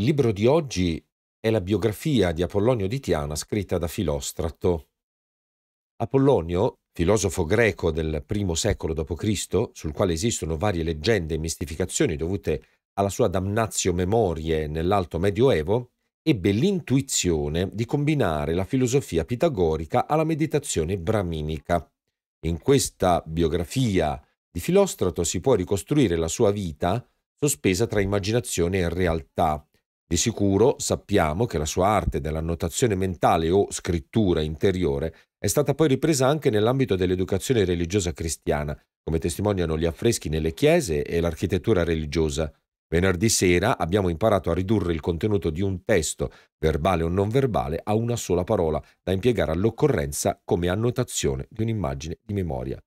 Il libro di oggi è la biografia di Apollonio di Tiana scritta da Filostrato. Apollonio, filosofo greco del I secolo d.C., sul quale esistono varie leggende e mistificazioni dovute alla sua damnazio memorie nell'Alto Medioevo, ebbe l'intuizione di combinare la filosofia pitagorica alla meditazione braminica. In questa biografia di Filostrato si può ricostruire la sua vita sospesa tra immaginazione e realtà, di sicuro sappiamo che la sua arte dell'annotazione mentale o scrittura interiore è stata poi ripresa anche nell'ambito dell'educazione religiosa cristiana, come testimoniano gli affreschi nelle chiese e l'architettura religiosa. Venerdì sera abbiamo imparato a ridurre il contenuto di un testo, verbale o non verbale, a una sola parola, da impiegare all'occorrenza come annotazione di un'immagine di memoria.